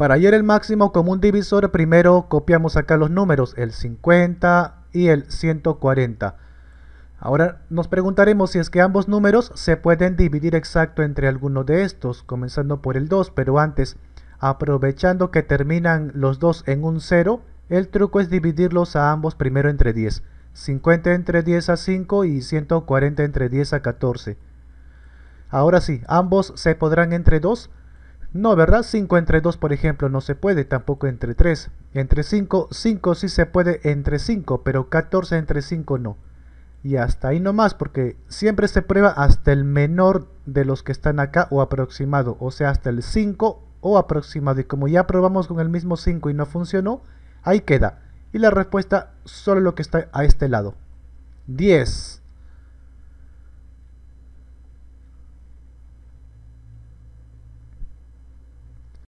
Para hallar el máximo común divisor, primero copiamos acá los números, el 50 y el 140. Ahora nos preguntaremos si es que ambos números se pueden dividir exacto entre alguno de estos, comenzando por el 2, pero antes, aprovechando que terminan los dos en un 0, el truco es dividirlos a ambos primero entre 10. 50 entre 10 a 5 y 140 entre 10 a 14. Ahora sí, ambos se podrán entre 2 no, ¿verdad? 5 entre 2, por ejemplo, no se puede, tampoco entre 3. Entre 5, 5 sí se puede entre 5, pero 14 entre 5 no. Y hasta ahí nomás, porque siempre se prueba hasta el menor de los que están acá o aproximado, o sea, hasta el 5 o aproximado. Y como ya probamos con el mismo 5 y no funcionó, ahí queda. Y la respuesta solo lo que está a este lado. 10.